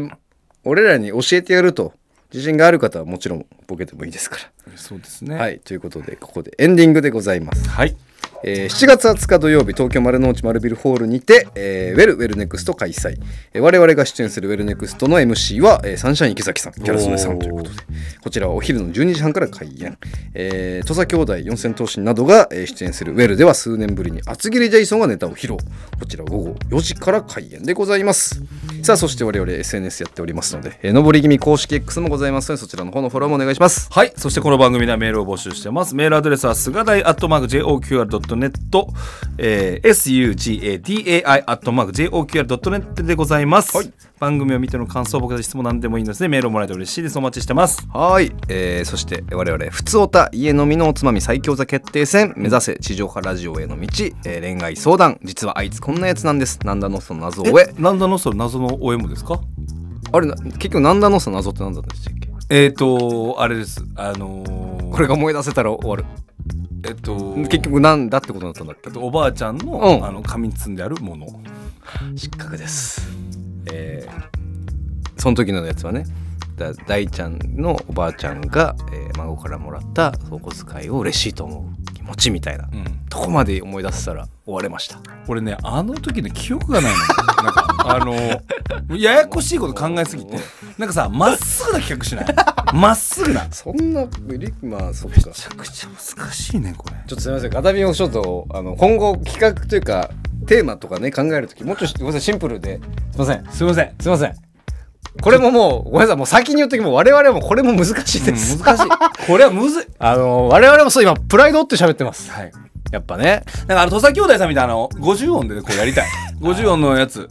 俺らに教えてやると自信がある方はもちろんボケてもいいですからそうですねはいということでここでエンディングでございますはいえー、7月20日土曜日東京丸の内丸ビルホールにて、えー、ウェルウェルネクスト開催、えー、我々が出演するウェルネクストの MC は、えー、サンシャイン池崎さんギャラソネさんということでこちらはお昼の12時半から開演、えー、土佐兄弟四千頭身などが、えー、出演するウェルでは数年ぶりに厚切りジェイソンがネタを披露こちら午後4時から開演でございますさあそして我々 SNS やっておりますので、えー、上り気味公式 X もございますのでそちらの方のフォローもお願いしますはいそしてこの番組ではメールを募集してますメールアドレスは菅台アットマーク j o q r c o m joqr.net、えー、sugadaii.joqr.net でございます、はい、番組を見ての感想僕の質問何でもいいのですねメールをもらえて嬉しいですお待ちしてますはい、えー、そして我々ふつおた家飲みのおつまみ最強座決定戦目指せ地上波ラジオへの道、えー、恋愛相談実はあいつこんなやつなんですなんだのその謎をえなんだのその謎の OM ですかあれ結局なんだのその謎って何だったんでしたっけえっ、ー、とあれですあのー、これが思い出せたら終わるえっと、結局なんだってことだったんだっけ、えっと、おばあちゃんのうん、あの紙に包んであるもの失格ですえー、その時のやつはねだ大ちゃんのおばあちゃんが、えー、孫からもらったお小遣いを嬉しいと思う餅みたいな、うん、とこまで思い出せたら終われました俺ねあの時の記憶がないのなんかあのややこしいこと考えすぎてなんかさまっすぐな企画しない まっすぐなそんなまあそっかめちゃくちゃ難しいねこれちょっとすみませんガタビンをちょっとあの今後企画というかテーマとかね考える時もうちょっとシンプルですいませんすいませんすいませんこれももうごめんなさいもう先に言っときも我々もこれも難しいです、うん、難しいこれはむずいあの我々もそう今プライドって喋ってますはいやっぱねなんかあの土佐兄弟さんみたいなの50音でこうやりたい50 音のやつ、うん、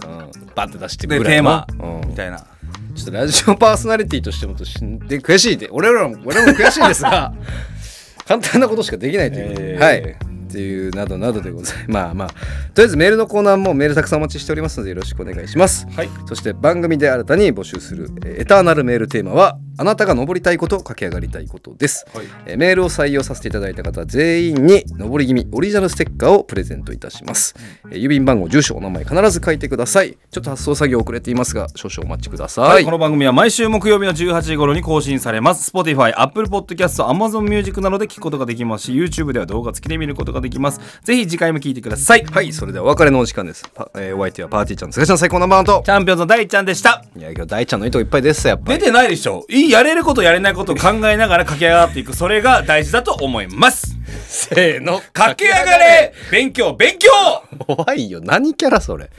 バッて出してくれるテーマ、うん、みたいなちょっとラジオパーソナリティとしてもとしんで悔しいで俺らも俺も悔しいですが 簡単なことしかできないという、えー、はいっていうなどなどでございます まあまあとりあえずメールのコーナーもメールたくさんお待ちしておりますのでよろしくお願いします、はい、そして番組で新たに募集するえエターナルメールテーマはあなたが登りたいこと駆け上がりたいことです、はい、えー、メールを採用させていただいた方全員に登り気味オリジナルステッカーをプレゼントいたします、うん、えー、郵便番号住所お名前必ず書いてくださいちょっと発送作業遅れていますが少々お待ちください、はい、この番組は毎週木曜日の18時頃に更新されます Spotify、Apple Podcast、Amazon Music などで聞くことができますし YouTube では動画付きで見ることができますぜひ次回も聞いてくださいはいそれではお別れのお時間ですえー、お相手はパーティーちゃん菅ちゃん最高ナンバーンとチャンピオンの大ちゃんでしたいや今日大ちゃんの糸いっぱいですやっぱ出てないでしょいいやれることやれないことを考えながら駆け上がっていくそれが大事だと思いますせーの駆け上がれ勉強勉強 怖いよ何キャラそれ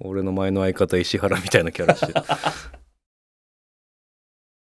俺の前の相方石原みたいなキャラして